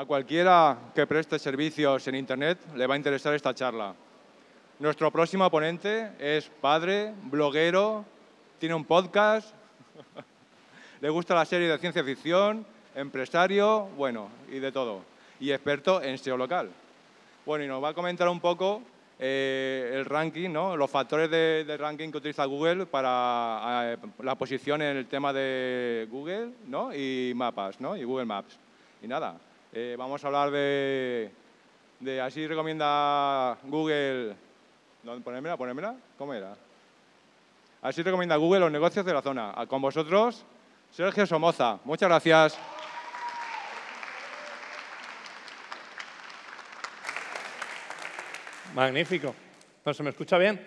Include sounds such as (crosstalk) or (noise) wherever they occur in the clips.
A cualquiera que preste servicios en Internet le va a interesar esta charla. Nuestro próximo ponente es padre, bloguero, tiene un podcast, (laughs) le gusta la serie de ciencia ficción, empresario, bueno, y de todo. Y experto en SEO local. Bueno, y nos va a comentar un poco eh, el ranking, ¿no? los factores de, ranking que utiliza Google para eh, la posición en el tema de Google ¿no? y mapas, ¿no? y Google Maps. Y nada, eh, vamos a hablar de, así recomienda Google, ¿Dónde ponémela, ¿cómo era? Así recomienda Google los negocios de la zona. Ah, con vosotros, Sergio Somoza. Muchas gracias. Magnífico. ¿No se me escucha bien?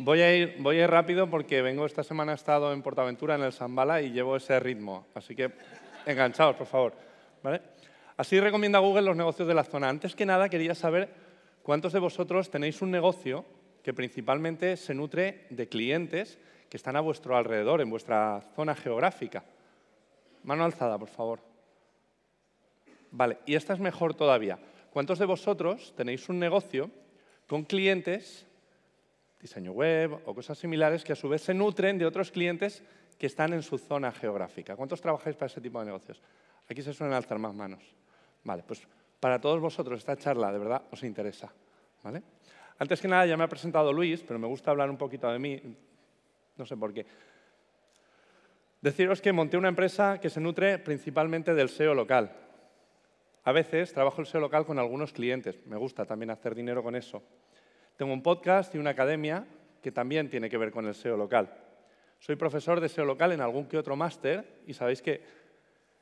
Voy a, ir, voy a ir rápido porque vengo esta semana, he estado en Portaventura, en el Zambala, y llevo ese ritmo. Así que enganchaos, por favor. ¿Vale? Así recomienda Google los negocios de la zona. Antes que nada, quería saber cuántos de vosotros tenéis un negocio que principalmente se nutre de clientes que están a vuestro alrededor, en vuestra zona geográfica. Mano alzada, por favor. Vale, y esta es mejor todavía. ¿Cuántos de vosotros tenéis un negocio con clientes, diseño web o cosas similares, que a su vez se nutren de otros clientes que están en su zona geográfica? ¿Cuántos trabajáis para ese tipo de negocios? Aquí se suelen alzar más manos. Vale, pues para todos vosotros esta charla de verdad os interesa. Antes que nada ya me ha presentado Luis, pero me gusta hablar un poquito de mí, no sé por qué. Deciros que monté una empresa que se nutre principalmente del SEO local. A veces trabajo el SEO local con algunos clientes, me gusta también hacer dinero con eso. Tengo un podcast y una academia que también tiene que ver con el SEO local. Soy profesor de SEO local en algún que otro máster y sabéis que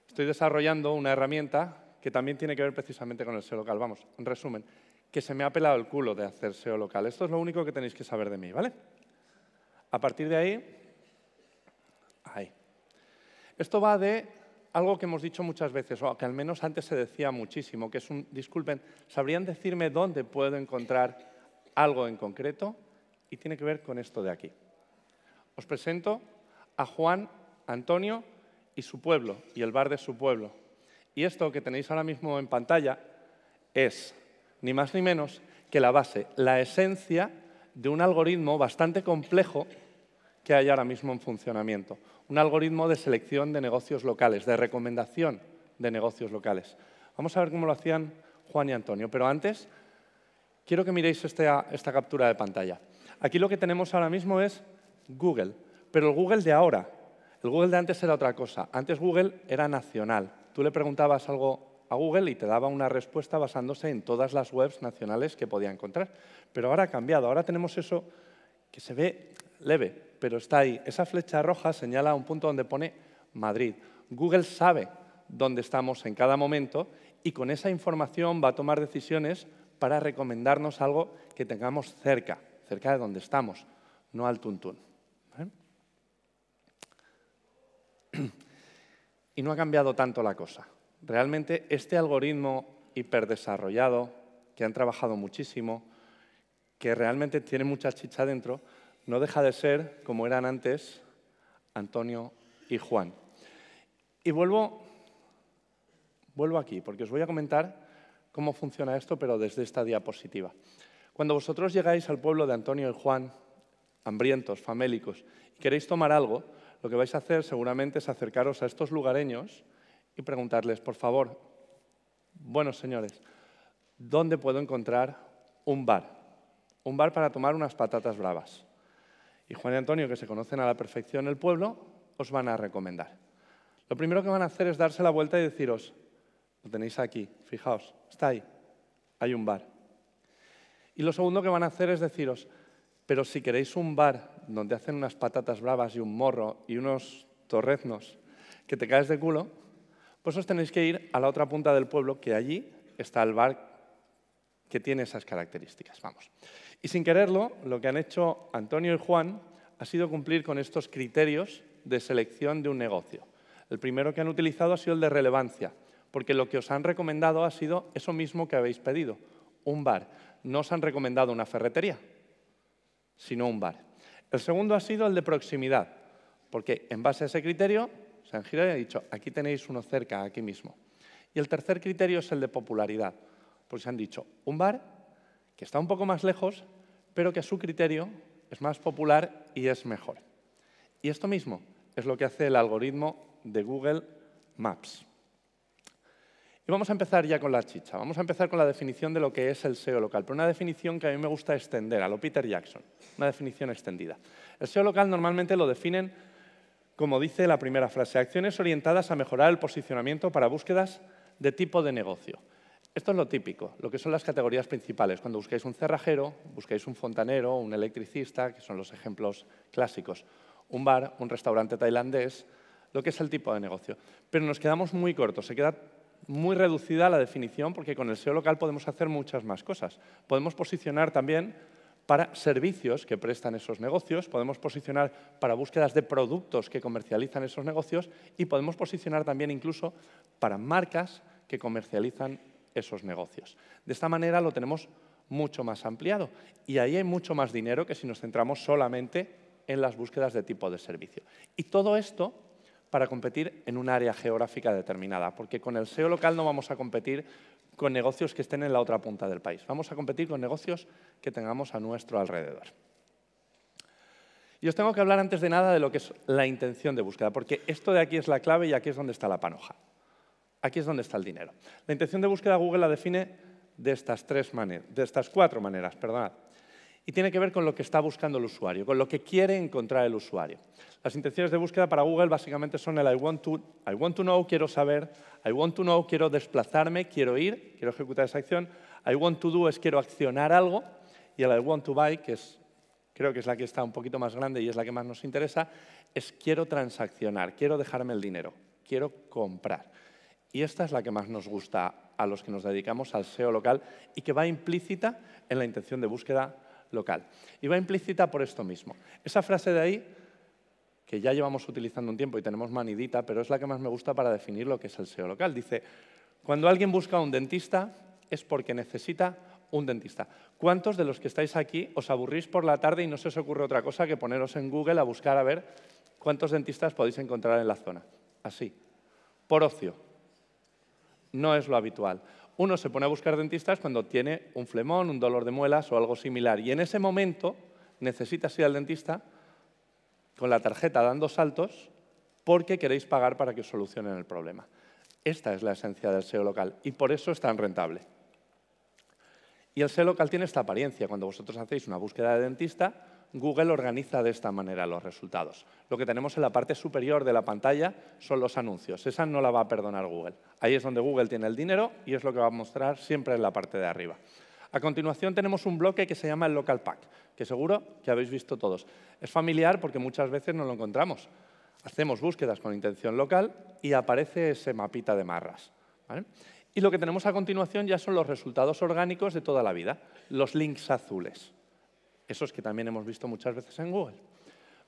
estoy desarrollando una herramienta que también tiene que ver precisamente con el SEO local. Vamos, en resumen, que se me ha pelado el culo de hacer SEO local. Esto es lo único que tenéis que saber de mí, ¿vale? A partir de ahí, ahí. Esto va de algo que hemos dicho muchas veces, o que al menos antes se decía muchísimo, que es un, disculpen, ¿sabrían decirme dónde puedo encontrar algo en concreto? Y tiene que ver con esto de aquí. Os presento a Juan Antonio y su pueblo, y el bar de su pueblo. Y esto que tenéis ahora mismo en pantalla es ni más ni menos que la base, la esencia de un algoritmo bastante complejo que hay ahora mismo en funcionamiento. Un algoritmo de selección de negocios locales, de recomendación de negocios locales. Vamos a ver cómo lo hacían Juan y Antonio, pero antes quiero que miréis este, esta, captura de pantalla. Aquí lo que tenemos ahora mismo es Google, pero el Google de ahora. El Google de antes era otra cosa. Antes Google era nacional tú le preguntabas algo a Google y te daba una respuesta basándose en todas las webs nacionales que podía encontrar. Pero ahora ha cambiado, ahora tenemos eso que se ve leve, pero está ahí. Esa flecha roja señala un punto donde pone Madrid. Google sabe dónde estamos en cada momento y con esa información va a tomar decisiones para recomendarnos algo que tengamos cerca, cerca de donde estamos, no al tuntún. ¿eh? y no ha cambiado tanto la cosa. Realmente este algoritmo hiperdesarrollado, que han trabajado muchísimo, que realmente tiene mucha chicha dentro, no deja de ser como eran antes Antonio y Juan. Y vuelvo, vuelvo aquí, porque os voy a comentar cómo funciona esto, pero desde esta diapositiva. Cuando vosotros llegáis al pueblo de Antonio y Juan, hambrientos, famélicos, y queréis tomar algo, lo que vais a hacer seguramente es acercaros a estos lugareños y preguntarles, por favor, buenos señores, ¿dónde puedo encontrar un bar? Un bar para tomar unas patatas bravas. Y Juan y Antonio, que se conocen a la perfección el pueblo, os van a recomendar. Lo primero que van a hacer es darse la vuelta y deciros, lo tenéis aquí, fijaos, está ahí, hay un bar. Y lo segundo que van a hacer es deciros, pero si queréis un bar donde hacen unas patatas bravas y un morro y unos torreznos que te caes de culo, pues os tenéis que ir a la otra punta del pueblo, que allí está el bar que tiene esas características. Vamos. Y sin quererlo, lo que han hecho Antonio y Juan ha sido cumplir con estos criterios de selección de un negocio. El primero que han utilizado ha sido el de relevancia, porque lo que os han recomendado ha sido eso mismo que habéis pedido, un bar. No os han recomendado una ferretería, sino un bar. El segundo ha sido el de proximidad, porque en base a ese criterio, se han girado y han dicho, aquí tenéis uno cerca, aquí mismo. Y el tercer criterio es el de popularidad, porque se han dicho, un bar que está un poco más lejos, pero que a su criterio es más popular y es mejor. Y esto mismo es lo que hace el algoritmo de Google Maps. Y vamos a empezar ya con la chicha. Vamos a empezar con la definición de lo que es el SEO local, pero una definición que a mí me gusta extender, a lo Peter Jackson, una definición extendida. El SEO local normalmente lo definen, como dice la primera frase, acciones orientadas a mejorar el posicionamiento para búsquedas de tipo de negocio. Esto es lo típico, lo que son las categorías principales. Cuando buscáis un cerrajero, buscáis un fontanero, un electricista, que son los ejemplos clásicos, un bar, un restaurante tailandés, lo que es el tipo de negocio. Pero nos quedamos muy cortos, se queda muy reducida la definición porque con el SEO local podemos hacer muchas más cosas. Podemos posicionar también para servicios que prestan esos negocios, podemos posicionar para búsquedas de productos que comercializan esos negocios y podemos posicionar también incluso para marcas que comercializan esos negocios. De esta manera lo tenemos mucho más ampliado y ahí hay mucho más dinero que si nos centramos solamente en las búsquedas de tipo de servicio. Y todo esto para competir en un área geográfica determinada, porque con el SEO local no vamos a competir con negocios que estén en la otra punta del país, vamos a competir con negocios que tengamos a nuestro alrededor. Y os tengo que hablar antes de nada de lo que es la intención de búsqueda, porque esto de aquí es la clave y aquí es donde está la panoja. Aquí es donde está el dinero. La intención de búsqueda Google la define de estas, tres maneras, de estas cuatro maneras. Perdonad y tiene que ver con lo que está buscando el usuario, con lo que quiere encontrar el usuario. Las intenciones de búsqueda para Google básicamente son el I want to, I want to know, quiero saber, I want to know, quiero desplazarme, quiero ir, quiero ejecutar esa acción, I want to do es quiero accionar algo y el I want to buy, que es, creo que es la que está un poquito más grande y es la que más nos interesa, es quiero transaccionar, quiero dejarme el dinero, quiero comprar. Y esta es la que más nos gusta a los que nos dedicamos al SEO local y que va implícita en la intención de búsqueda local. Y va implícita por esto mismo. Esa frase de ahí, que ya llevamos utilizando un tiempo y tenemos manidita, pero es la que más me gusta para definir lo que es el SEO local. Dice, cuando alguien busca un dentista es porque necesita un dentista. ¿Cuántos de los que estáis aquí os aburrís por la tarde y no se os ocurre otra cosa que poneros en Google a buscar a ver cuántos dentistas podéis encontrar en la zona? Así, por ocio. No es lo habitual uno se pone a buscar dentistas cuando tiene un flemón, un dolor de muelas o algo similar. Y en ese momento necesitas ir al dentista con la tarjeta dando saltos porque queréis pagar para que solucionen el problema. Esta es la esencia del SEO local y por eso es tan rentable. Y el SEO local tiene esta apariencia. Cuando vosotros hacéis una búsqueda de dentista, Google organiza de esta manera los resultados. Lo que tenemos en la parte superior de la pantalla son los anuncios. Esa no la va a perdonar Google. Ahí es donde Google tiene el dinero y es lo que va a mostrar siempre en la parte de arriba. A continuación tenemos un bloque que se llama el Local Pack, que seguro que habéis visto todos. Es familiar porque muchas veces no lo encontramos. Hacemos búsquedas con intención local y aparece ese mapita de marras. Y lo que tenemos a continuación ya son los resultados orgánicos de toda la vida, los links azules esos que también hemos visto muchas veces en Google.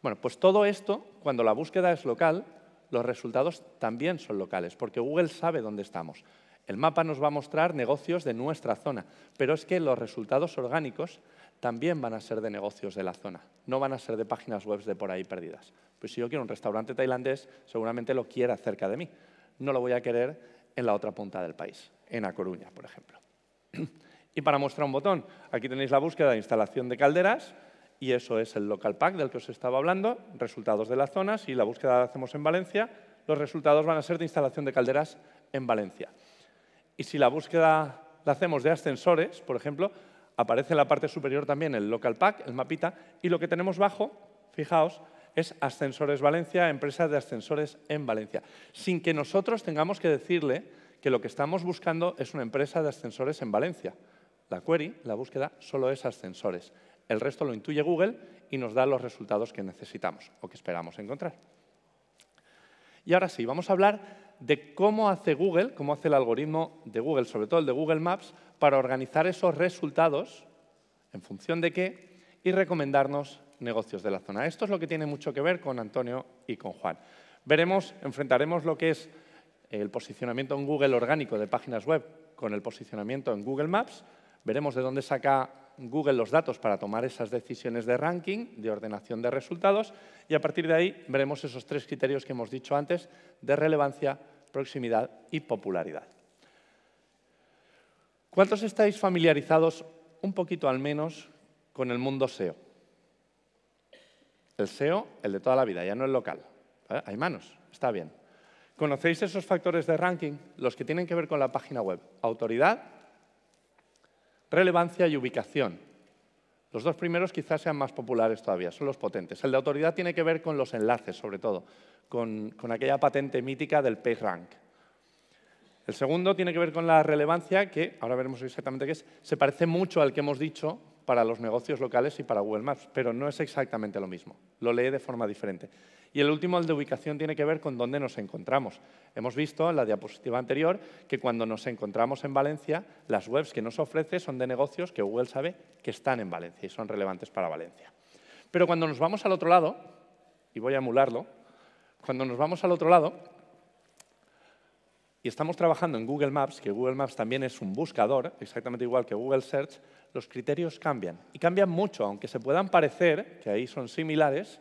Bueno, pues todo esto, cuando la búsqueda es local, los resultados también son locales, porque Google sabe dónde estamos. El mapa nos va a mostrar negocios de nuestra zona, pero es que los resultados orgánicos también van a ser de negocios de la zona, no van a ser de páginas web de por ahí perdidas. Pues si yo quiero un restaurante tailandés, seguramente lo quiera cerca de mí. No lo voy a querer en la otra punta del país, en A Coruña, por ejemplo. (clears throat) Y para mostrar un botón, aquí tenéis la búsqueda de instalación de calderas y eso es el local pack del que os estaba hablando, resultados de las zonas y la búsqueda la hacemos en Valencia, los resultados van a ser de instalación de calderas en Valencia. Y si la búsqueda la hacemos de ascensores, por ejemplo, aparece en la parte superior también el local pack, el mapita, y lo que tenemos bajo, fijaos, es Ascensores Valencia, empresa de ascensores en Valencia, sin que nosotros tengamos que decirle que lo que estamos buscando es una empresa de ascensores en Valencia. La query, la búsqueda, solo es ascensores. El resto lo intuye Google y nos da los resultados que necesitamos o que esperamos encontrar. Y ahora sí, vamos a hablar de cómo hace Google, cómo hace el algoritmo de Google, sobre todo el de Google Maps, para organizar esos resultados, en función de qué, y recomendarnos negocios de la zona. Esto es lo que tiene mucho que ver con Antonio y con Juan. Veremos, enfrentaremos lo que es el posicionamiento en Google orgánico de páginas web con el posicionamiento en Google Maps, Veremos de dónde saca Google los datos para tomar esas decisiones de ranking, de ordenación de resultados, y a partir de ahí veremos esos tres criterios que hemos dicho antes de relevancia, proximidad y popularidad. ¿Cuántos estáis familiarizados un poquito al menos con el mundo SEO? El SEO, el de toda la vida, ya no el local. Hay manos, está bien. ¿Conocéis esos factores de ranking? Los que tienen que ver con la página web. Autoridad, Relevancia y ubicación. Los dos primeros quizás sean más populares todavía, son los potentes. El de autoridad tiene que ver con los enlaces, sobre todo, con, aquella patente mítica del PageRank. El segundo tiene que ver con la relevancia, que ahora veremos exactamente qué es, se parece mucho al que hemos dicho para los negocios locales y para Google Maps, pero no es exactamente lo mismo, lo lee de forma diferente. Y el último, el de ubicación, tiene que ver con dónde nos encontramos. Hemos visto en la diapositiva anterior que cuando nos encontramos en Valencia, las webs que nos ofrece son de negocios que Google sabe que están en Valencia y son relevantes para Valencia. Pero cuando nos vamos al otro lado, y voy a emularlo, cuando nos vamos al otro lado, estamos trabajando en Google Maps, que Google Maps también es un buscador, exactamente igual que Google Search, los criterios cambian. Y cambian mucho, aunque se puedan parecer, que ahí son similares,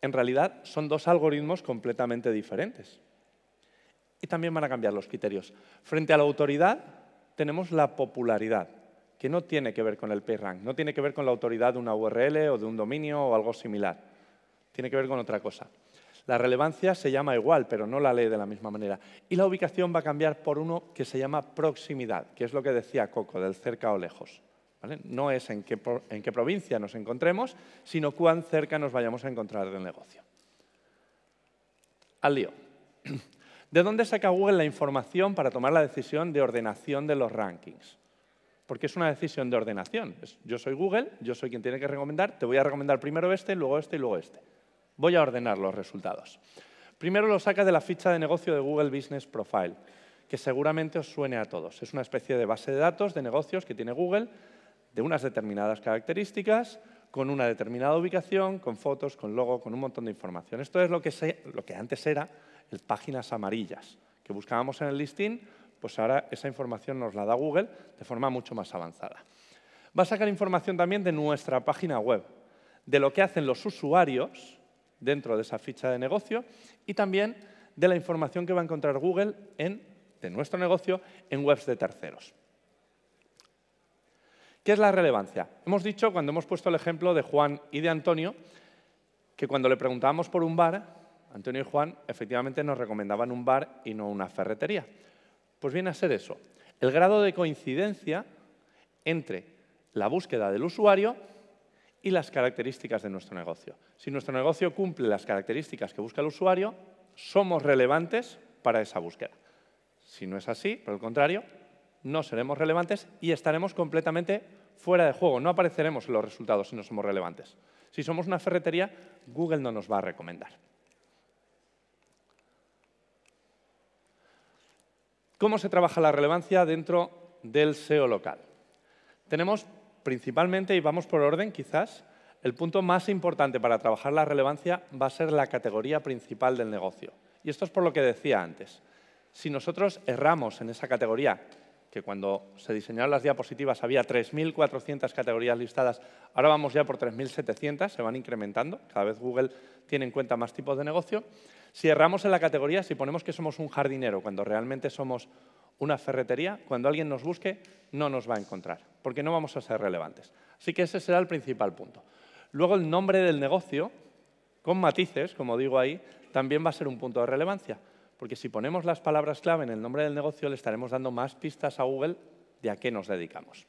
en realidad son dos algoritmos completamente diferentes. Y también van a cambiar los criterios. Frente a la autoridad tenemos la popularidad, que no tiene que ver con el PageRank, no tiene que ver con la autoridad de una URL o de un dominio o algo similar. Tiene que ver con otra cosa. La relevancia se llama igual, pero no la lee de la misma manera. Y la ubicación va a cambiar por uno que se llama proximidad, que es lo que decía Coco, del cerca o lejos. No es en qué, en qué provincia nos encontremos, sino cuán cerca nos vayamos a encontrar del negocio. Al lío. (clears throat) ¿De dónde saca Google la información para tomar la decisión de ordenación de los rankings? Porque es una decisión de ordenación. Yo soy Google, yo soy quien tiene que recomendar, te voy a recomendar primero este, luego este y luego este. Voy a ordenar los resultados. Primero lo saca de la ficha de negocio de Google Business Profile, que seguramente os suene a todos. Es una especie de base de datos de negocios que tiene Google de unas determinadas características, con una determinada ubicación, con fotos, con logo, con un montón de información. Esto es lo que, antes era el páginas amarillas, que buscábamos en el listín, pues ahora esa información nos la da Google de forma mucho más avanzada. Va a sacar información también de nuestra página web, de lo que hacen los usuarios dentro de esa ficha de negocio y también de la información que va a encontrar Google en, de nuestro negocio en webs de terceros. ¿Qué es la relevancia? Hemos dicho, cuando hemos puesto el ejemplo de Juan y de Antonio, que cuando le preguntábamos por un bar, Antonio y Juan efectivamente nos recomendaban un bar y no una ferretería. Pues viene a ser eso, el grado de coincidencia entre la búsqueda del usuario y las características de nuestro negocio. Si nuestro negocio cumple las características que busca el usuario, somos relevantes para esa búsqueda. Si no es así, por el contrario, no seremos relevantes y estaremos completamente fuera de juego. No apareceremos en los resultados si no somos relevantes. Si somos una ferretería, Google no nos va a recomendar. ¿Cómo se trabaja la relevancia dentro del SEO local? Tenemos principalmente, y vamos por orden quizás, el punto más importante para trabajar la relevancia va a ser la categoría principal del negocio. Y esto es por lo que decía antes. Si nosotros erramos en esa categoría, que cuando se diseñaron las diapositivas había 3.400 categorías listadas, ahora vamos ya por 3.700, se van incrementando, cada vez Google tiene en cuenta más tipos de negocio. Si erramos en la categoría, si ponemos que somos un jardinero, cuando realmente somos una ferretería, cuando alguien nos busque, no nos va a encontrar, porque no vamos a ser relevantes. Así que ese será el principal punto. Luego el nombre del negocio, con matices, como digo ahí, también va a ser un punto de relevancia, porque si ponemos las palabras clave en el nombre del negocio, le estaremos dando más pistas a Google de a qué nos dedicamos.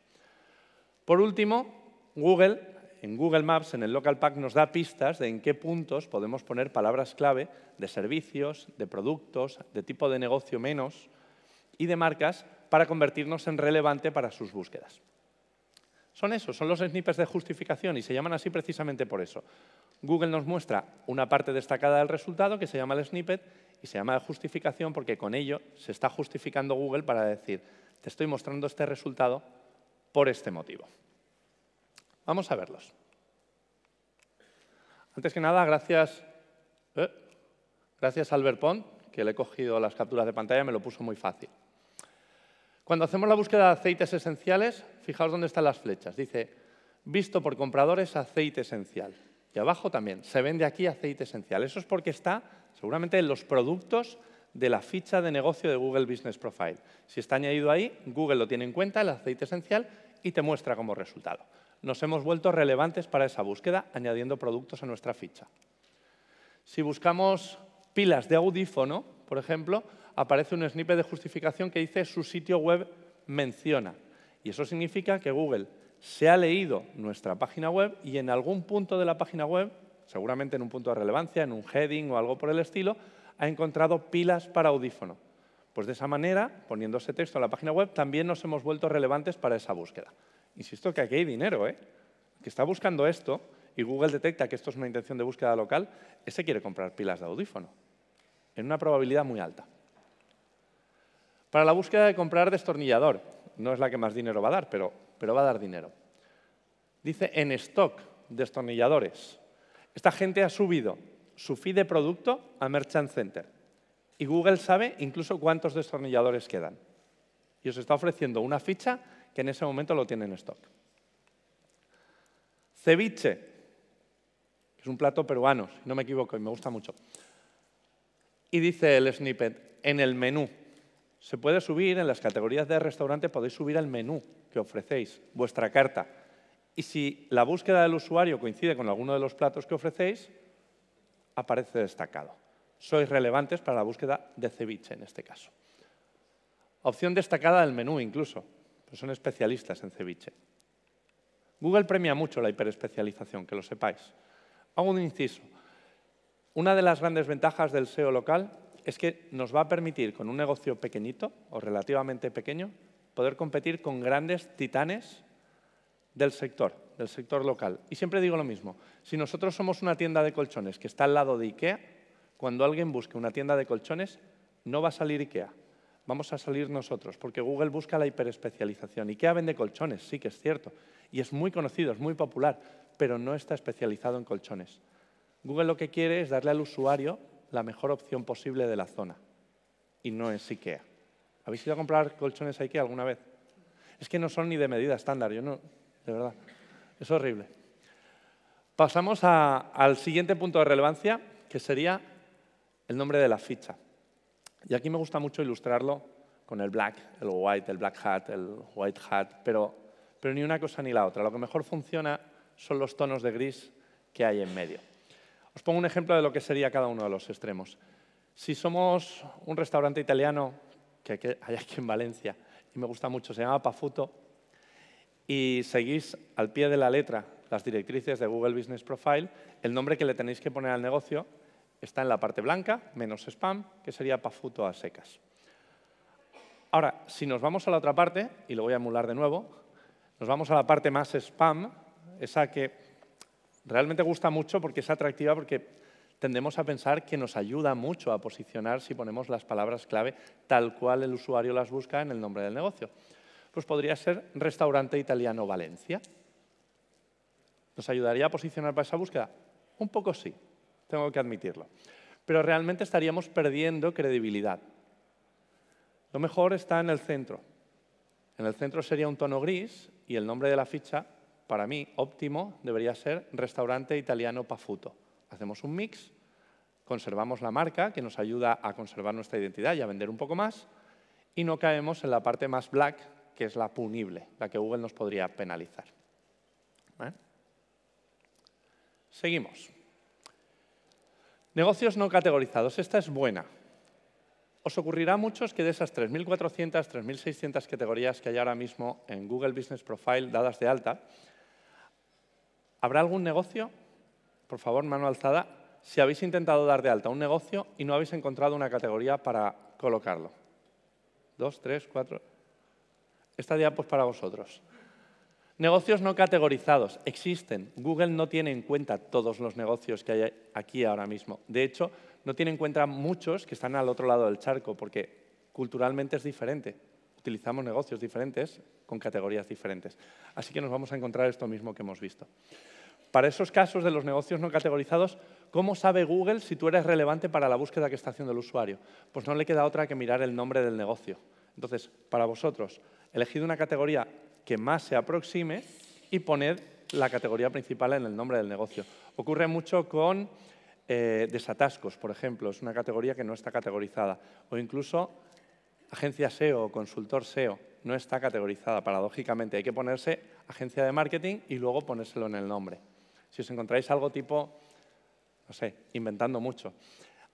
Por último, Google, en Google Maps, en el Local Pack, nos da pistas de en qué puntos podemos poner palabras clave de servicios, de productos, de tipo de negocio menos, y de marcas para convertirnos en relevante para sus búsquedas. Son esos, son los snippets de justificación y se llaman así precisamente por eso. Google nos muestra una parte destacada del resultado que se llama el snippet y se llama de justificación porque con ello se está justificando Google para decir, te estoy mostrando este resultado por este motivo. Vamos a verlos. Antes que nada, gracias, eh, gracias a Albert Pond, que le he cogido las capturas de pantalla, me lo puso muy fácil. Cuando hacemos la búsqueda de aceites esenciales, fijaos dónde están las flechas. Dice, visto por compradores, aceite esencial. Y abajo también, se vende aquí aceite esencial. Eso es porque está seguramente en los productos de la ficha de negocio de Google Business Profile. Si está añadido ahí, Google lo tiene en cuenta, el aceite esencial, y te muestra como resultado. Nos hemos vuelto relevantes para esa búsqueda añadiendo productos a nuestra ficha. Si buscamos pilas de audífono, por ejemplo, aparece un snippet de justificación que dice su sitio web menciona. Y eso significa que Google se ha leído nuestra página web y en algún punto de la página web, seguramente en un punto de relevancia, en un heading o algo por el estilo, ha encontrado pilas para audífono. Pues de esa manera, poniéndose texto en la página web, también nos hemos vuelto relevantes para esa búsqueda. Insisto que aquí hay dinero, ¿eh? Que está buscando esto y Google detecta que esto es una intención de búsqueda local, ese quiere comprar pilas de audífono, en una probabilidad muy alta para la búsqueda de comprar destornillador. No es la que más dinero va a dar, pero, va a dar dinero. Dice en stock, destornilladores. Esta gente ha subido su feed de producto a Merchant Center. Y Google sabe incluso cuántos destornilladores quedan. Y os está ofreciendo una ficha que en ese momento lo tiene en stock. Ceviche, que es un plato peruano, si no me equivoco, y me gusta mucho. Y dice el snippet, en el menú, se puede subir en las categorías de restaurante, podéis subir el menú que ofrecéis, vuestra carta. Y si la búsqueda del usuario coincide con alguno de los platos que ofrecéis, aparece destacado. Sois relevantes para la búsqueda de ceviche en este caso. Opción destacada del menú incluso, pues son especialistas en ceviche. Google premia mucho la hiperespecialización, que lo sepáis. Hago un inciso. Una de las grandes ventajas del SEO local es que nos va a permitir con un negocio pequeñito o relativamente pequeño poder competir con grandes titanes del sector, del sector local. Y siempre digo lo mismo, si nosotros somos una tienda de colchones que está al lado de IKEA, cuando alguien busque una tienda de colchones, no va a salir IKEA, vamos a salir nosotros, porque Google busca la hiperespecialización. IKEA vende colchones, sí que es cierto, y es muy conocido, es muy popular, pero no está especializado en colchones. Google lo que quiere es darle al usuario la mejor opción posible de la zona y no en IKEA. ¿Habéis ido a comprar colchones a IKEA alguna vez? Es que no son ni de medida estándar, yo no, de verdad, es horrible. Pasamos al siguiente punto de relevancia, que sería el nombre de la ficha. Y aquí me gusta mucho ilustrarlo con el black, el white, el black hat, el white hat, pero ni una cosa ni la otra. Lo que mejor funciona son los tonos de gris que hay en medio. Os pongo un ejemplo de lo que sería cada uno de los extremos. Si somos un restaurante italiano, que hay aquí en Valencia, y me gusta mucho, se llama Pafuto, y seguís al pie de la letra las directrices de Google Business Profile, el nombre que le tenéis que poner al negocio está en la parte blanca, menos spam, que sería Pafuto a secas. Ahora, si nos vamos a la otra parte, y lo voy a emular de nuevo, nos vamos a la parte más spam, esa que realmente gusta mucho porque es atractiva porque tendemos a pensar que nos ayuda mucho a posicionar si ponemos las palabras clave tal cual el usuario las busca en el nombre del negocio. Pues podría ser restaurante italiano Valencia. ¿Nos ayudaría a posicionar para esa búsqueda? Un poco sí, tengo que admitirlo. Pero realmente estaríamos perdiendo credibilidad. Lo mejor está en el centro. En el centro sería un tono gris y el nombre de la ficha para mí, óptimo debería ser restaurante italiano Pafuto. Hacemos un mix, conservamos la marca, que nos ayuda a conservar nuestra identidad y a vender un poco más, y no caemos en la parte más black, que es la punible, la que Google nos podría penalizar. ¿Eh? Seguimos. Negocios no categorizados. Esta es buena. Os ocurrirá a muchos que de esas 3.400, 3.600 categorías que hay ahora mismo en Google Business Profile dadas de alta, ¿Habrá algún negocio? Por favor, mano alzada, si habéis intentado dar de alta un negocio y no habéis encontrado una categoría para colocarlo. Dos, tres, cuatro. Esta diapositiva pues, para vosotros. Negocios no categorizados existen. Google no tiene en cuenta todos los negocios que hay aquí ahora mismo. De hecho, no tiene en cuenta muchos que están al otro lado del charco, porque culturalmente es diferente. Utilizamos negocios diferentes con categorías diferentes. Así que nos vamos a encontrar esto mismo que hemos visto. Para esos casos de los negocios no categorizados, ¿cómo sabe Google si tú eres relevante para la búsqueda que está haciendo el usuario? Pues no le queda otra que mirar el nombre del negocio. Entonces, para vosotros, elegid una categoría que más se aproxime y poned la categoría principal en el nombre del negocio. Ocurre mucho con eh, desatascos, por ejemplo, es una categoría que no está categorizada. O incluso agencia SEO o consultor SEO no está categorizada, paradójicamente. Hay que ponerse agencia de marketing y luego ponérselo en el nombre si os encontráis algo tipo, no sé, inventando mucho,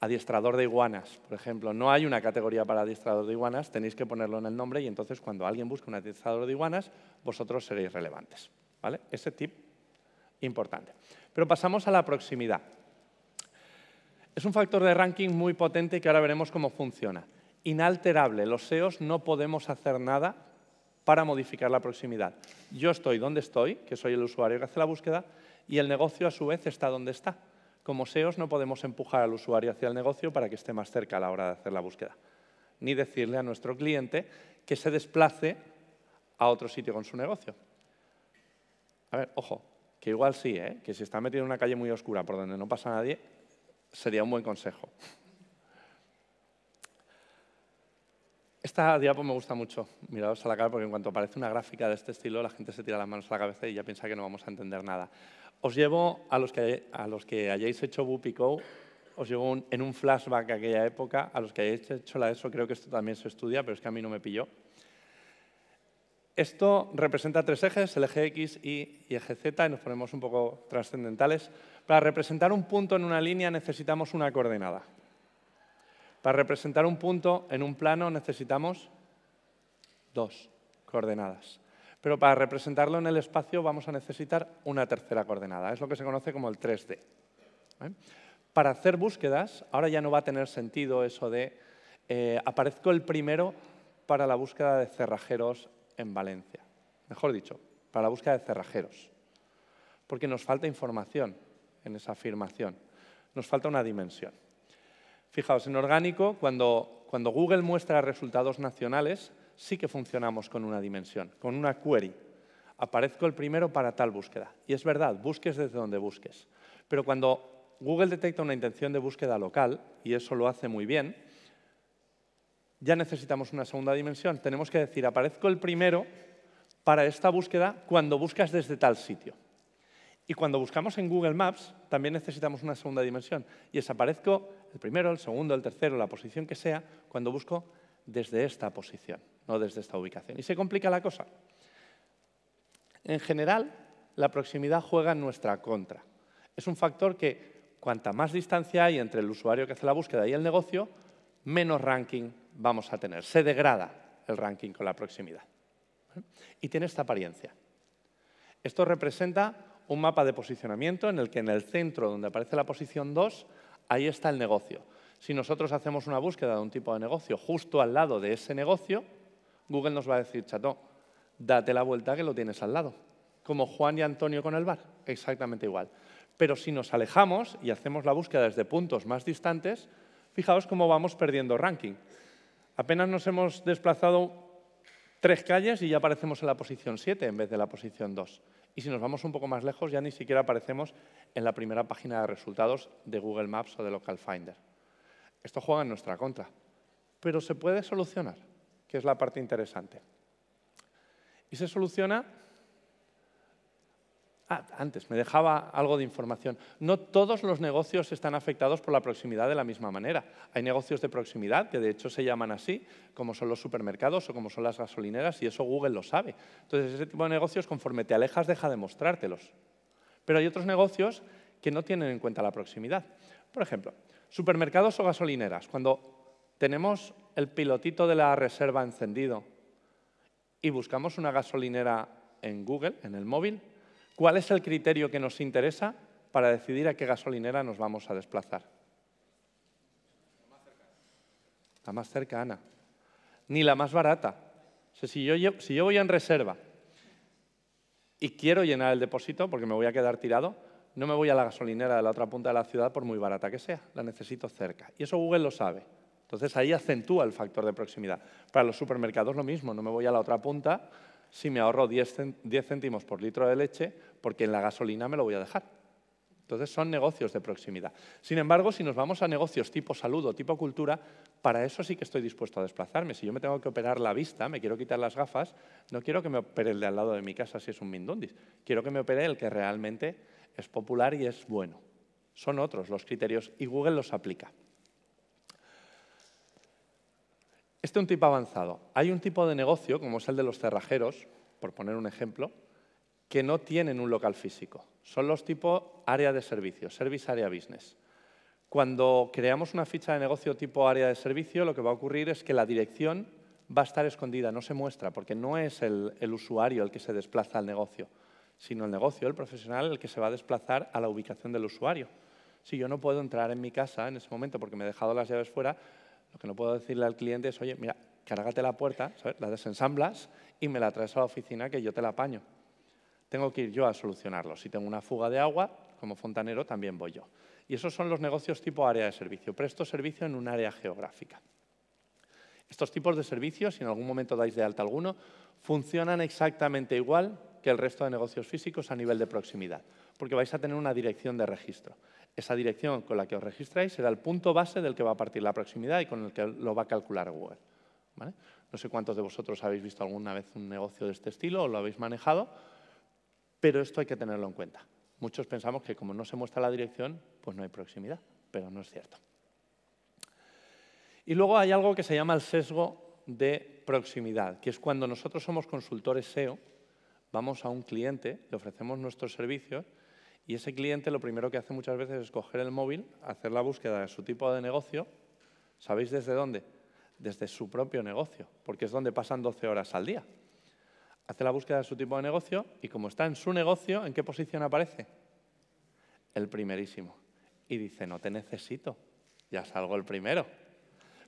adiestrador de iguanas, por ejemplo, no hay una categoría para adiestrador de iguanas, tenéis que ponerlo en el nombre y entonces cuando alguien busque un adiestrador de iguanas, vosotros seréis relevantes. ¿vale? Ese tip importante. Pero pasamos a la proximidad. Es un factor de ranking muy potente que ahora veremos cómo funciona. Inalterable, los SEOs no podemos hacer nada para modificar la proximidad. Yo estoy donde estoy, que soy el usuario que hace la búsqueda, y el negocio a su vez está donde está. Como SEOs no podemos empujar al usuario hacia el negocio para que esté más cerca a la hora de hacer la búsqueda, ni decirle a nuestro cliente que se desplace a otro sitio con su negocio. A ver, ojo, que igual sí, ¿eh? que si está metido en una calle muy oscura por donde no pasa nadie, sería un buen consejo. Esta diapo me gusta mucho. mirados a la cara porque en cuanto aparece una gráfica de este estilo, la gente se tira las manos a la cabeza y ya piensa que no vamos a entender nada. Os llevo a los que, a los que hayáis hecho Wupico, os llevo en un flashback a aquella época, a los que hayáis hecho la ESO, creo que esto también se estudia, pero es que a mí no me pilló. Esto representa tres ejes, el eje X, Y y eje Z, y nos ponemos un poco trascendentales. Para representar un punto en una línea necesitamos una coordenada. Para representar un punto en un plano necesitamos dos coordenadas. Pero para representarlo en el espacio vamos a necesitar una tercera coordenada. Es lo que se conoce como el 3D. ¿eh? Para hacer búsquedas, ahora ya no va a tener sentido eso de eh, aparezco el primero para la búsqueda de cerrajeros en Valencia. Mejor dicho, para la búsqueda de cerrajeros. Porque nos falta información en esa afirmación. Nos falta una dimensión. Fijaos, en orgánico, cuando, cuando Google muestra resultados nacionales, sí que funcionamos con una dimensión, con una query. Aparezco el primero para tal búsqueda. Y es verdad, busques desde donde busques. Pero cuando Google detecta una intención de búsqueda local, y eso lo hace muy bien, ya necesitamos una segunda dimensión. Tenemos que decir, aparezco el primero para esta búsqueda cuando buscas desde tal sitio. Y cuando buscamos en Google Maps, también necesitamos una segunda dimensión. Y desaparezco el primero, el segundo, el tercero, la posición que sea, cuando busco desde esta posición, no desde esta ubicación. Y se complica la cosa. En general, la proximidad juega en nuestra contra. Es un factor que cuanta más distancia hay entre el usuario que hace la búsqueda y el negocio, menos ranking vamos a tener. Se degrada el ranking con la proximidad. Y tiene esta apariencia. Esto representa un mapa de posicionamiento en el que en el centro donde aparece la posición 2, ahí está el negocio. Si nosotros hacemos una búsqueda de un tipo de negocio justo al lado de ese negocio, Google nos va a decir, chato, date la vuelta que lo tienes al lado. Como Juan y Antonio con el bar, exactamente igual. Pero si nos alejamos y hacemos la búsqueda desde puntos más distantes, fijaos cómo vamos perdiendo ranking. Apenas nos hemos desplazado tres calles y ya aparecemos en la posición 7 en vez de la posición 2. Y si nos vamos un poco más lejos, ya ni siquiera aparecemos en la primera página de resultados de Google Maps o de Local Finder. Esto juega en nuestra contra, pero se puede solucionar, que es la parte interesante. Y se soluciona Ah, antes, me dejaba algo de información. No todos los negocios están afectados por la proximidad de la misma manera. Hay negocios de proximidad que de hecho se llaman así, como son los supermercados o como son las gasolineras, y eso Google lo sabe. Entonces, ese tipo de negocios, conforme te alejas, deja de mostrártelos. Pero hay otros negocios que no tienen en cuenta la proximidad. Por ejemplo, supermercados o gasolineras. Cuando tenemos el pilotito de la reserva encendido y buscamos una gasolinera en Google, en el móvil, ¿Cuál es el criterio que nos interesa para decidir a qué gasolinera nos vamos a desplazar? La más cercana. La más Ni la más barata. O sea, si, yo, si yo voy en reserva y quiero llenar el depósito porque me voy a quedar tirado, no me voy a la gasolinera de la otra punta de la ciudad por muy barata que sea, la necesito cerca. Y eso Google lo sabe. Entonces ahí acentúa el factor de proximidad. Para los supermercados lo mismo, no me voy a la otra punta si me ahorro 10 céntimos por litro de leche porque en la gasolina me lo voy a dejar. Entonces son negocios de proximidad. Sin embargo, si nos vamos a negocios tipo salud o tipo cultura, para eso sí que estoy dispuesto a desplazarme. Si yo me tengo que operar la vista, me quiero quitar las gafas, no quiero que me opere el de al lado de mi casa si es un mindundis. Quiero que me opere el que realmente es popular y es bueno. Son otros los criterios y Google los aplica. Este es un tipo avanzado. Hay un tipo de negocio, como es el de los cerrajeros, por poner un ejemplo, que no tienen un local físico. Son los tipo área de servicio, service area business. Cuando creamos una ficha de negocio tipo área de servicio, lo que va a ocurrir es que la dirección va a estar escondida, no se muestra, porque no es el, el usuario el que se desplaza al negocio, sino el negocio, el profesional, el que se va a desplazar a la ubicación del usuario. Si yo no puedo entrar en mi casa en ese momento porque me he dejado las llaves fuera, lo que no puedo decirle al cliente es, oye, mira, cárgate la puerta, la desensamblas y me la traes a la oficina que yo te la apaño. Tengo que ir yo a solucionarlo. Si tengo una fuga de agua, como fontanero también voy yo. Y esos son los negocios tipo área de servicio. Presto servicio en un área geográfica. Estos tipos de servicios, si en algún momento dais de alta alguno, funcionan exactamente igual que el resto de negocios físicos a nivel de proximidad, porque vais a tener una dirección de registro. Esa dirección con la que os registráis será el punto base del que va a partir la proximidad y con el que lo va a calcular Google. No sé cuántos de vosotros habéis visto alguna vez un negocio de este estilo o lo habéis manejado, pero esto hay que tenerlo en cuenta. Muchos pensamos que como no se muestra la dirección, pues no hay proximidad, pero no es cierto. Y luego hay algo que se llama el sesgo de proximidad, que es cuando nosotros somos consultores SEO, vamos a un cliente, le ofrecemos nuestros servicios y ese cliente lo primero que hace muchas veces es coger el móvil, hacer la búsqueda de su tipo de negocio. ¿Sabéis desde dónde? Desde su propio negocio, porque es donde pasan 12 horas al día. Hace la búsqueda de su tipo de negocio y como está en su negocio, ¿en qué posición aparece? El primerísimo. Y dice, no te necesito, ya salgo el primero.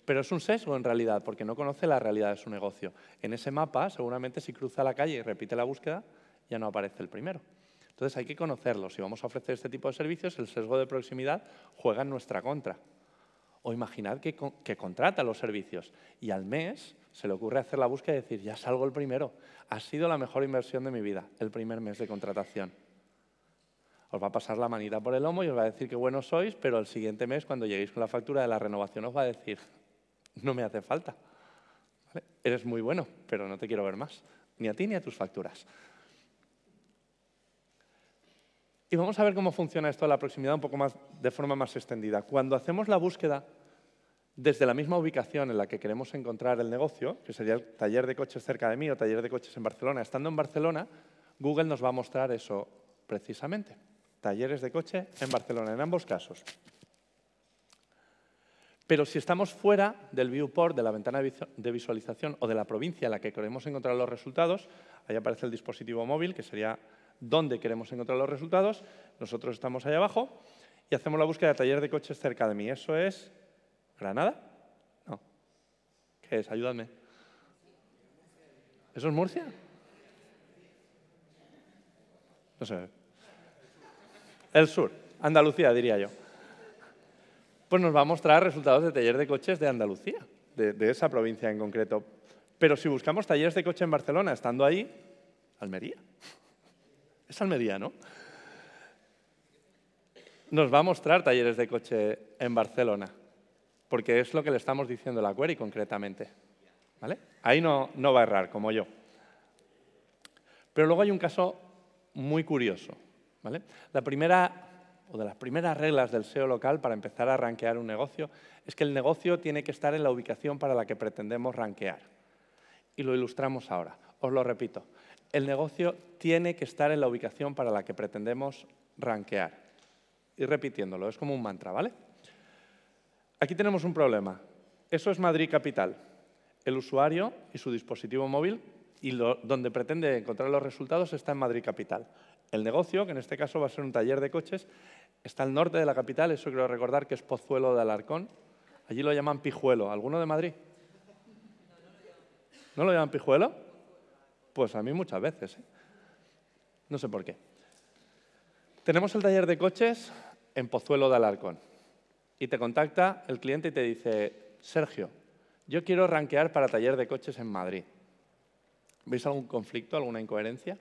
Pero es un sesgo en realidad, porque no conoce la realidad de su negocio. En ese mapa, seguramente si cruza la calle y repite la búsqueda, ya no aparece el primero. Entonces hay que conocerlo. Si vamos a ofrecer este tipo de servicios, el sesgo de proximidad juega en nuestra contra. O imaginad que, contrata los servicios y al mes se le ocurre hacer la búsqueda y decir, ya salgo el primero, ha sido la mejor inversión de mi vida, el primer mes de contratación. Os va a pasar la manita por el lomo y os va a decir que bueno sois, pero el siguiente mes, cuando lleguéis con la factura de la renovación, os va a decir, no me hace falta. Eres muy bueno, pero no te quiero ver más, ni a ti ni a tus facturas. Y vamos a ver cómo funciona esto a la proximidad un poco más, de forma más extendida. Cuando hacemos la búsqueda desde la misma ubicación en la que queremos encontrar el negocio, que sería el taller de coches cerca de mí o taller de coches en Barcelona, estando en Barcelona, Google nos va a mostrar eso precisamente. Talleres de coche en Barcelona, en ambos casos. Pero si estamos fuera del viewport, de la ventana de visualización o de la provincia en la que queremos encontrar los resultados, ahí aparece el dispositivo móvil, que sería dónde queremos encontrar los resultados. Nosotros estamos ahí abajo y hacemos la búsqueda de taller de coches cerca de mí. ¿Eso es Granada? No. ¿Qué es? Ayúdame. ¿Eso es Murcia? No sé. El sur, Andalucía, diría yo. Pues nos va a mostrar resultados de taller de coches de Andalucía, de, de esa provincia en concreto. Pero si buscamos talleres de coche en Barcelona, estando ahí, Almería. Es al mediano. Nos va a mostrar talleres de coche en Barcelona, porque es lo que le estamos diciendo a la query concretamente. ¿Vale? Ahí no, no va a errar, como yo. Pero luego hay un caso muy curioso. ¿vale? La primera o de las primeras reglas del SEO local para empezar a ranquear un negocio es que el negocio tiene que estar en la ubicación para la que pretendemos ranquear. Y lo ilustramos ahora. Os lo repito. El negocio tiene que estar en la ubicación para la que pretendemos rankear. Y repitiéndolo, es como un mantra, ¿vale? Aquí tenemos un problema. Eso es Madrid Capital. El usuario y su dispositivo móvil y donde pretende encontrar los resultados está en Madrid Capital. El negocio, que en este caso va a ser un taller de coches, está al norte de la capital, eso quiero recordar que es Pozuelo de Alarcón. Allí lo llaman Pijuelo. ¿Alguno de Madrid? ¿No lo llaman Pijuelo? Pues a mí muchas veces. ¿eh? No sé por qué. Tenemos el taller de coches en Pozuelo de Alarcón. Y te contacta el cliente y te dice, Sergio, yo quiero ranquear para taller de coches en Madrid. ¿Veis algún conflicto, alguna incoherencia?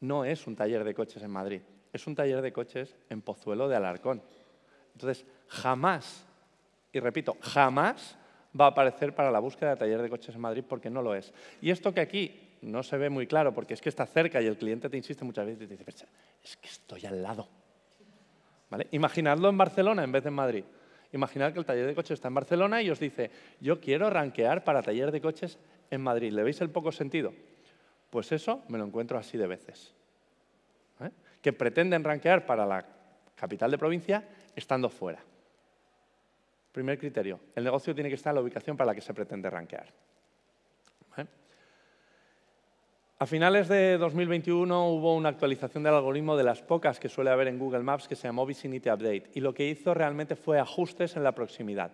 No es un taller de coches en Madrid, es un taller de coches en Pozuelo de Alarcón. Entonces, jamás, y repito, jamás va a aparecer para la búsqueda de taller de coches en Madrid porque no lo es. Y esto que aquí no se ve muy claro porque es que está cerca y el cliente te insiste muchas veces y te dice, es que estoy al lado. Imaginadlo en Barcelona en vez de en Madrid. Imaginad que el taller de coches está en Barcelona y os dice, yo quiero ranquear para taller de coches en Madrid. ¿Le veis el poco sentido? Pues eso me lo encuentro así de veces. ¿Eh? Que pretenden ranquear para la capital de provincia estando fuera. Primer criterio, el negocio tiene que estar en la ubicación para la que se pretende ranquear. A finales de 2021 hubo una actualización del algoritmo de las pocas que suele haber en Google Maps que se llamó Vicinity Update y lo que hizo realmente fue ajustes en la proximidad,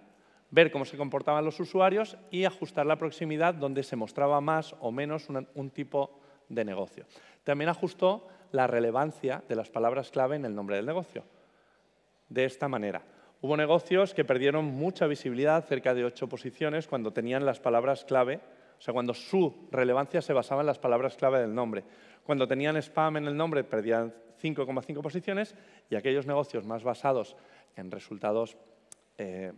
ver cómo se comportaban los usuarios y ajustar la proximidad donde se mostraba más o menos un tipo de negocio. También ajustó la relevancia de las palabras clave en el nombre del negocio. De esta manera, hubo negocios que perdieron mucha visibilidad, cerca de ocho posiciones, cuando tenían las palabras clave o sea, cuando su relevancia se basaba en las palabras clave del nombre. Cuando tenían spam en el nombre, perdían 5,5 posiciones y aquellos negocios más basados en resultados eh,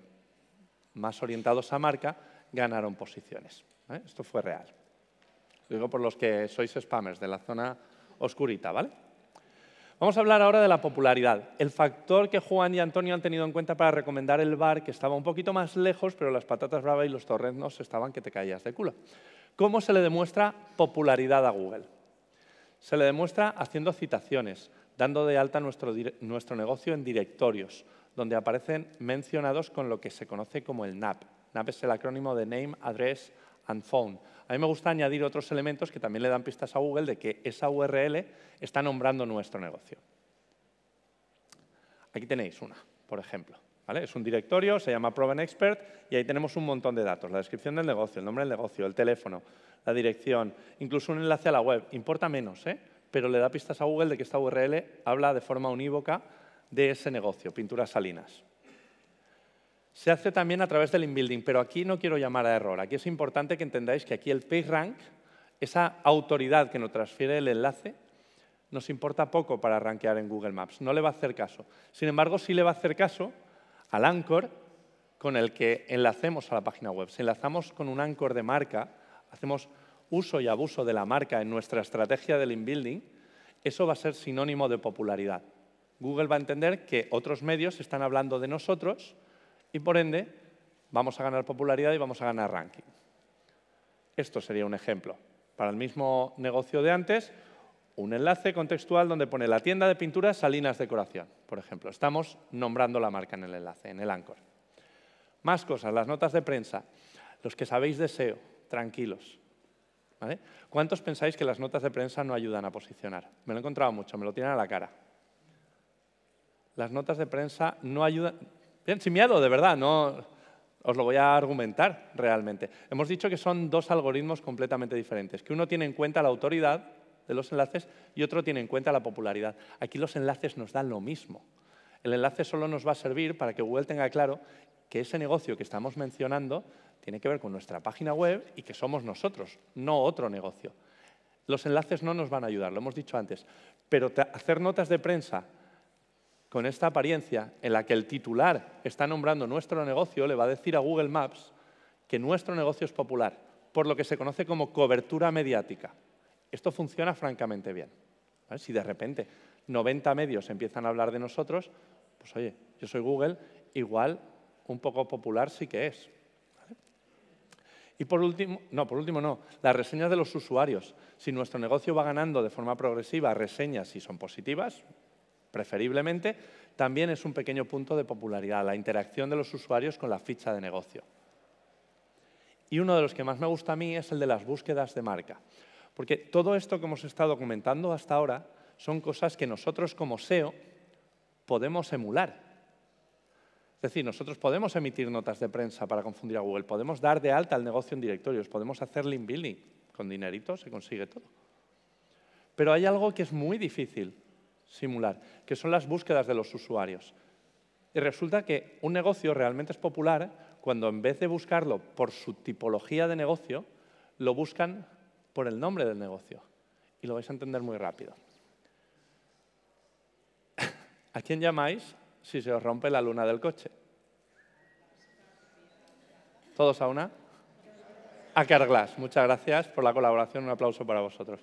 más orientados a marca ganaron posiciones. ¿eh? Esto fue real. Lo digo por los que sois spammers de la zona oscurita, ¿vale? Vamos a hablar ahora de la popularidad, el factor que Juan y Antonio han tenido en cuenta para recomendar el bar que estaba un poquito más lejos, pero las patatas bravas y los torreznos estaban que te caías de culo. ¿Cómo se le demuestra popularidad a Google? Se le demuestra haciendo citaciones, dando de alta nuestro, nuestro negocio en directorios, donde aparecen mencionados con lo que se conoce como el NAP. NAP es el acrónimo de Name, Address and Phone a mí me gusta añadir otros elementos que también le dan pistas a Google de que esa URL está nombrando nuestro negocio. Aquí tenéis una, por ejemplo. Es un directorio, se llama Proven Expert y ahí tenemos un montón de datos, la descripción del negocio, el nombre del negocio, el teléfono, la dirección, incluso un enlace a la web. Importa menos, ¿eh? pero le da pistas a Google de que esta URL habla de forma unívoca de ese negocio, Pinturas Salinas. Se hace también a través del inbuilding, pero aquí no quiero llamar a error. Aquí es importante que entendáis que aquí el PageRank, esa autoridad que nos transfiere el enlace, nos importa poco para rankear en Google Maps. No le va a hacer caso. Sin embargo, sí le va a hacer caso al anchor con el que enlacemos a la página web. Si enlazamos con un anchor de marca, hacemos uso y abuso de la marca en nuestra estrategia del inbuilding, eso va a ser sinónimo de popularidad. Google va a entender que otros medios están hablando de nosotros y por ende vamos a ganar popularidad y vamos a ganar ranking. Esto sería un ejemplo. Para el mismo negocio de antes, un enlace contextual donde pone la tienda de pinturas Salinas Decoración, por ejemplo. Estamos nombrando la marca en el enlace, en el Anchor. Más cosas, las notas de prensa. Los que sabéis de SEO, tranquilos. ¿Cuántos pensáis que las notas de prensa no ayudan a posicionar? Me lo he encontrado mucho, me lo tienen a la cara. Las notas de prensa no ayudan, Bien, sin miedo, de verdad, no os lo voy a argumentar realmente. Hemos dicho que son dos algoritmos completamente diferentes, que uno tiene en cuenta la autoridad de los enlaces y otro tiene en cuenta la popularidad. Aquí los enlaces nos dan lo mismo. El enlace solo nos va a servir para que Google tenga claro que ese negocio que estamos mencionando tiene que ver con nuestra página web y que somos nosotros, no otro negocio. Los enlaces no nos van a ayudar, lo hemos dicho antes, pero hacer notas de prensa con esta apariencia en la que el titular está nombrando nuestro negocio, le va a decir a Google Maps que nuestro negocio es popular, por lo que se conoce como cobertura mediática. Esto funciona francamente bien. Si de repente 90 medios empiezan a hablar de nosotros, pues oye, yo soy Google, igual un poco popular sí que es. Y por último, no, por último no, las reseñas de los usuarios. Si nuestro negocio va ganando de forma progresiva reseñas y son positivas, preferiblemente, también es un pequeño punto de popularidad, la interacción de los usuarios con la ficha de negocio. Y uno de los que más me gusta a mí es el de las búsquedas de marca. Porque todo esto que hemos estado comentando hasta ahora son cosas que nosotros como SEO podemos emular. Es decir, nosotros podemos emitir notas de prensa para confundir a Google, podemos dar de alta al negocio en directorios, podemos hacer link building. Con dinerito se consigue todo. Pero hay algo que es muy difícil simular, que son las búsquedas de los usuarios. Y resulta que un negocio realmente es popular cuando en vez de buscarlo por su tipología de negocio, lo buscan por el nombre del negocio. Y lo vais a entender muy rápido. (laughs) ¿A quién llamáis si se os rompe la luna del coche? ¿Todos a una? A Carglass. Muchas gracias por la colaboración. Un aplauso para vosotros.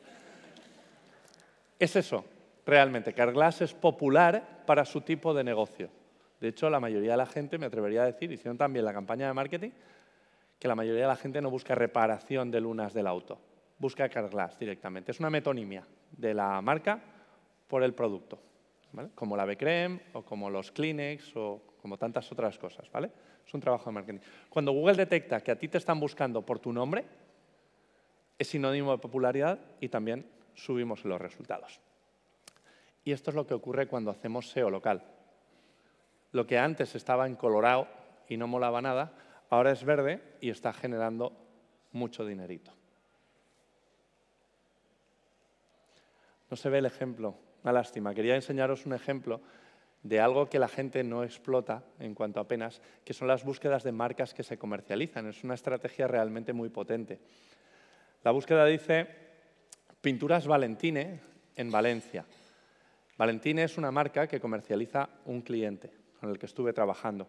Es eso realmente. Carglass es popular para su tipo de negocio. De hecho, la mayoría de la gente, me atrevería a decir, hicieron también la campaña de marketing, que la mayoría de la gente no busca reparación de lunas del auto, busca Carglass directamente. Es una metonimia de la marca por el producto, como la Becrem o como los Kleenex o como tantas otras cosas. ¿vale? Es un trabajo de marketing. Cuando Google detecta que a ti te están buscando por tu nombre, es sinónimo de popularidad y también subimos los resultados. Y esto es lo que ocurre cuando hacemos SEO local. Lo que antes estaba en colorado y no molaba nada, ahora es verde y está generando mucho dinerito. No se ve el ejemplo, una lástima. Quería enseñaros un ejemplo de algo que la gente no explota en cuanto apenas, que son las búsquedas de marcas que se comercializan. Es una estrategia realmente muy potente. La búsqueda dice pinturas Valentine en Valencia. Valentín es una marca que comercializa un cliente con el que estuve trabajando.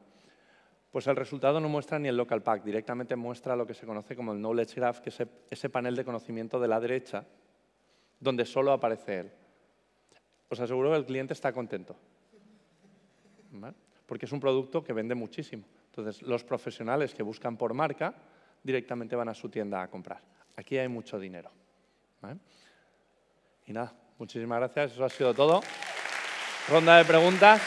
Pues el resultado no muestra ni el local pack, directamente muestra lo que se conoce como el knowledge graph, que es ese panel de conocimiento de la derecha, donde solo aparece él. Os aseguro que el cliente está contento, porque es un producto que vende muchísimo. Entonces, los profesionales que buscan por marca directamente van a su tienda a comprar. Aquí hay mucho dinero. Y nada, Muchísimas gracias, eso ha sido todo. Ronda de preguntas.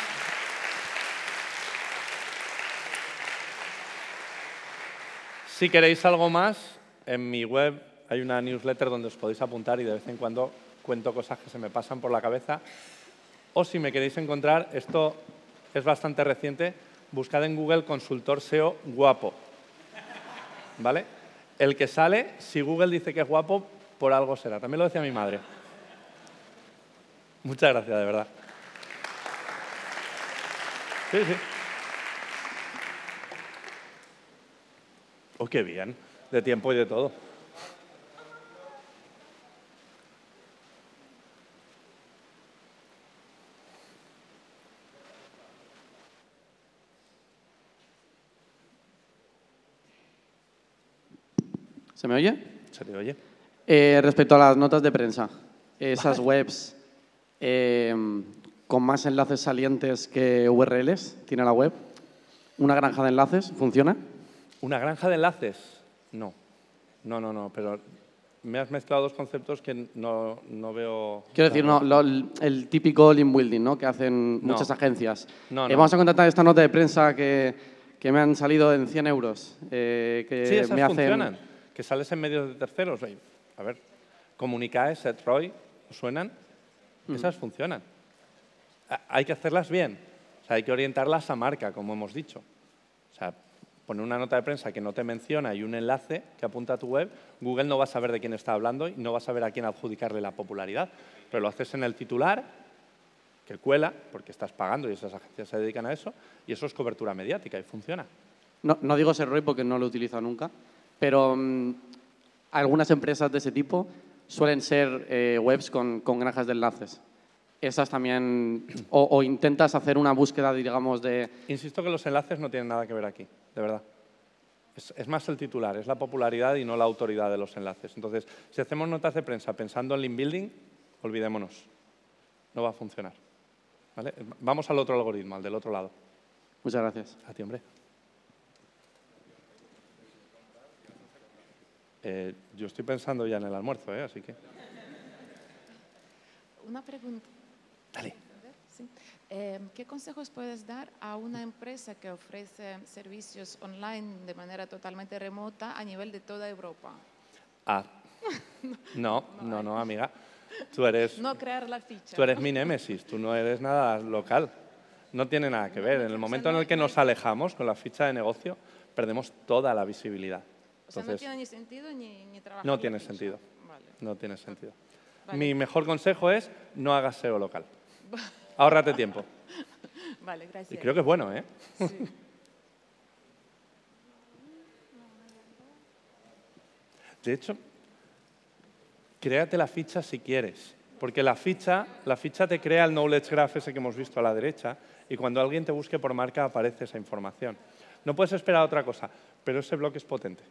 Si queréis algo más, en mi web hay una newsletter donde os podéis apuntar y de vez en cuando cuento cosas que se me pasan por la cabeza. O si me queréis encontrar, esto es bastante reciente, buscad en Google consultor SEO guapo. ¿Vale? El que sale, si Google dice que es guapo, por algo será. También lo decía mi madre. Muchas gracias, de verdad. Sí, sí. Oh, qué bien, de tiempo y de todo. ¿Se me oye? Se te oye. Eh, respecto a las notas de prensa, esas webs Em, con más enlaces salientes que URLs tiene la web. Una granja de enlaces, ¿funciona? ¿Una granja de enlaces? No. No, no, no, pero me has mezclado dos conceptos que no, no veo... Quiero decir, no, el típico link building que hacen muchas agencias. Eh, vamos a contratar esta nota de prensa que, me han salido en 100 euros. Eh, que sí, esas me funcionan, que sales en medios de terceros. A ver, Comunicae, Setroy, ¿suenan? Esas mm. funcionan. Hay que hacerlas bien. O sea, hay que orientarlas a marca, como hemos dicho. O sea, poner una nota de prensa que no te menciona y un enlace que apunta a tu web, Google no va a saber de quién está hablando y no va a saber a quién adjudicarle la popularidad. Pero lo haces en el titular, que cuela, porque estás pagando y esas agencias se dedican a eso, y eso es cobertura mediática y funciona. No, digo ser Roy porque no lo utilizo nunca, pero mm, algunas empresas de ese tipo suelen ser eh, webs con, granjas de enlaces. Esas también, o, intentas hacer una búsqueda, digamos, de... Insisto que los enlaces no tienen nada que ver aquí, de verdad. Es, más el titular, es la popularidad y no la autoridad de los enlaces. Entonces, si hacemos notas de prensa pensando en link building, olvidémonos. No va a funcionar. Vamos al otro algoritmo, al del otro lado. Muchas gracias. A ti, hombre. Eh, yo estoy pensando ya en el almuerzo, ¿eh? así que. Una pregunta. Dale. Em, ¿Qué consejos puedes dar a una empresa que ofrece servicios online de manera totalmente remota a nivel de toda Europa? Ah, (laughs) no, no, ¿eh? no, amiga. Tú eres. No crear la ficha. Tú eres mi némesis, tú no eres nada local. No tiene nada que ver. En el momento en el que nos alejamos con la ficha de negocio, perdemos toda la visibilidad. O sea, no tiene ni sentido ni, No tiene sentido. Mi mejor consejo es no hagas SEO local. (laughs) Ahórrate tiempo. Vale, gracias. Y creo que es bueno, ¿eh? (laughs) De hecho, créate la ficha si quieres, porque la ficha, la ficha te crea el knowledge graph ese que hemos visto a la derecha y cuando alguien te busque por marca aparece esa información. No puedes esperar otra cosa, pero ese bloque es potente.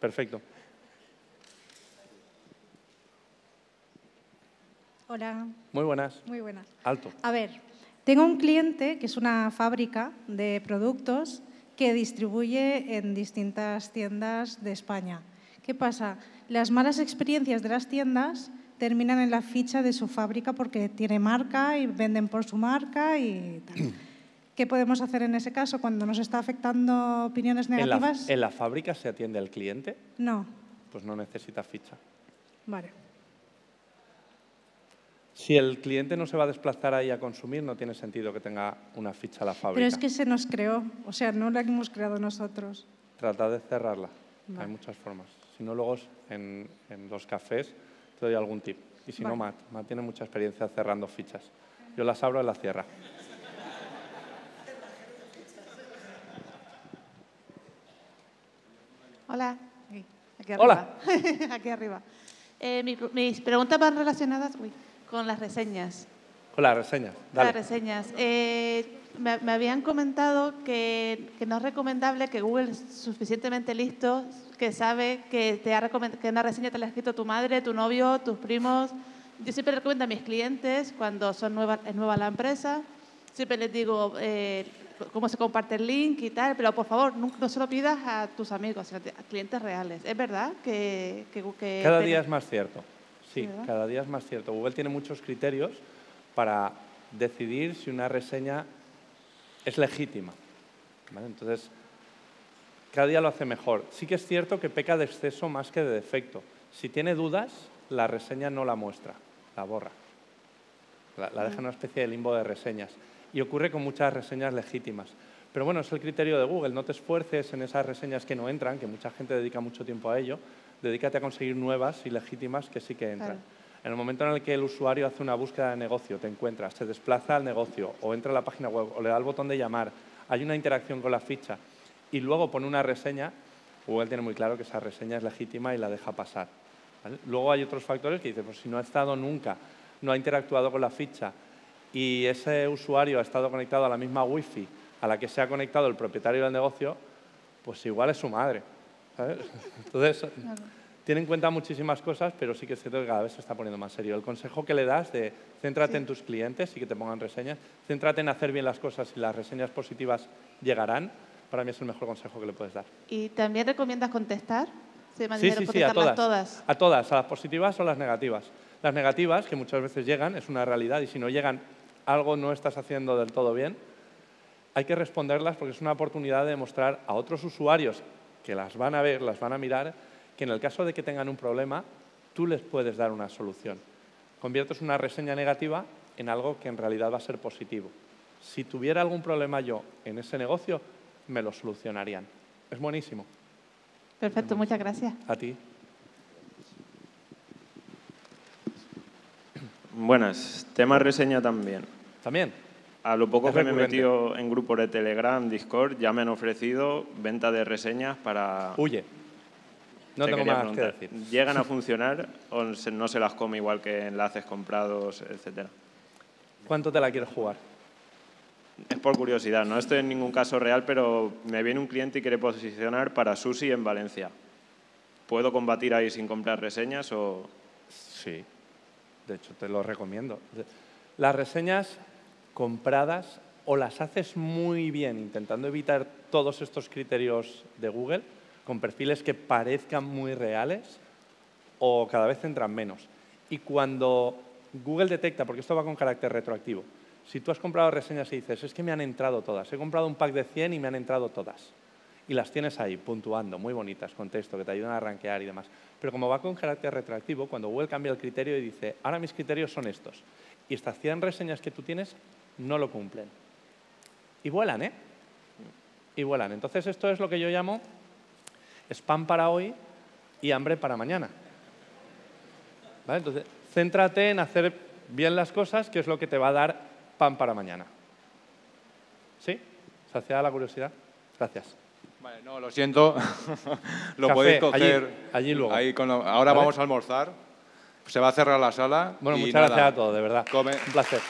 Perfecto. Hola. Muy buenas. Muy buenas. Alto. A ver, tengo un cliente que es una fábrica de productos que distribuye en distintas tiendas de España. ¿Qué pasa? Las malas experiencias de las tiendas terminan en la ficha de su fábrica porque tiene marca y venden por su marca y tal. ¿Qué podemos hacer en ese caso cuando nos está afectando opiniones negativas? ¿En la, fábrica se atiende al cliente? No. Pues no necesita ficha. Vale. Si el cliente no se va a desplazar ahí a consumir, no tiene sentido que tenga una ficha la fábrica. Pero es que se nos creó, o sea, no la hemos creado nosotros. Trata de cerrarla. Hay muchas formas. Si no, luego en, los cafés te doy algún tip. Y si no, Matt. Matt tiene mucha experiencia cerrando fichas. Yo las abro y las cierro. Hola. Aquí, arriba. Hola. (laughs) aquí arriba. Eh, mis, preguntas van relacionadas con las reseñas. Con las reseñas, dale. Las reseñas. Eh, me, habían comentado que, no es recomendable que Google es suficientemente listo, que sabe que, te ha que una reseña te la ha escrito tu madre, tu novio, tus primos. Yo siempre recomiendo a mis clientes, cuando son nueva, es nueva la empresa, siempre les digo, eh, cómo se comparte el link y tal, pero por favor, no, no se lo pidas a tus amigos, a clientes reales. ¿Es verdad que...? que, cada día es más cierto, sí, cada día es más cierto. Google tiene muchos criterios para decidir si una reseña es legítima. Entonces, cada día lo hace mejor. Sí que es cierto que peca de exceso más que de defecto. Si tiene dudas, la reseña no la muestra, la borra. La, la deja en una especie de limbo de reseñas y ocurre con muchas reseñas legítimas. Pero bueno, es el criterio de Google, no te esfuerces en esas reseñas que no entran, que mucha gente dedica mucho tiempo a ello, dedícate a conseguir nuevas y legítimas que sí que entran. En el momento en el que el usuario hace una búsqueda de negocio, te encuentras, se desplaza al negocio o entra a la página web o le da el botón de llamar, hay una interacción con la ficha y luego pone una reseña, Google tiene muy claro que esa reseña es legítima y la deja pasar. Luego hay otros factores que dicen, pues si no ha estado nunca, no ha interactuado con la ficha, y ese usuario ha estado conectado a la misma wifi a la que se ha conectado el propietario del negocio, pues igual es su madre. (laughs) Entonces, tiene en cuenta muchísimas cosas, pero sí que es cierto que cada vez se está poniendo más serio. El consejo que le das de céntrate en tus clientes y que te pongan reseñas, céntrate en hacer bien las cosas y las reseñas positivas llegarán, para mí es el mejor consejo que le puedes dar. ¿Y también recomiendas contestar? Sí, sí, sí, a todas, todas. A todas, a las positivas o las negativas. Las negativas, que muchas veces llegan, es una realidad, y si no llegan algo no estás haciendo del todo bien, hay que responderlas porque es una oportunidad de demostrar a otros usuarios que las van a ver, las van a mirar, que en el caso de que tengan un problema, tú les puedes dar una solución. Conviertes una reseña negativa en algo que en realidad va a ser positivo. Si tuviera algún problema yo en ese negocio, me lo solucionarían. Es buenísimo. Perfecto, muchas gracias. A ti. Buenas, tema reseña también. También. A lo poco que me he metido en grupos de Telegram, Discord, ya me han ofrecido venta de reseñas para... Huye. No tengo más que decir. ¿Llegan a (laughs) funcionar o no se las come igual que enlaces comprados, etcétera? ¿Cuánto te la quieres jugar? Es por curiosidad, no estoy en ningún caso real, pero me viene un cliente y quiere posicionar para Susi en Valencia. ¿Puedo combatir ahí sin comprar reseñas o...? Sí, de hecho te lo recomiendo. Las reseñas compradas o las haces muy bien intentando evitar todos estos criterios de Google con perfiles que parezcan muy reales o cada vez entran menos. Y cuando Google detecta, porque esto va con carácter retroactivo, si tú has comprado reseñas y dices, es que me han entrado todas, he comprado un pack de 100 y me han entrado todas, y las tienes ahí puntuando, muy bonitas, con texto, que te ayudan a rankear y demás. Pero como va con carácter retroactivo, cuando Google cambia el criterio y dice, ahora mis criterios son estos, y estas 100 reseñas que tú tienes no lo cumplen. Y vuelan, ¿eh? Y vuelan. Entonces esto es lo que yo llamo spam para hoy y hambre para mañana. ¿Vale? Entonces, céntrate en hacer bien las cosas, que es lo que te va a dar pan para mañana. ¿Sí? ¿Saciada la curiosidad? Gracias. Vale, no, lo siento. (laughs) lo podéis coger allí, luego. Ahí ahora vamos a almorzar. Se va a cerrar la sala. Bueno, muchas gracias a todos, de verdad. Un placer.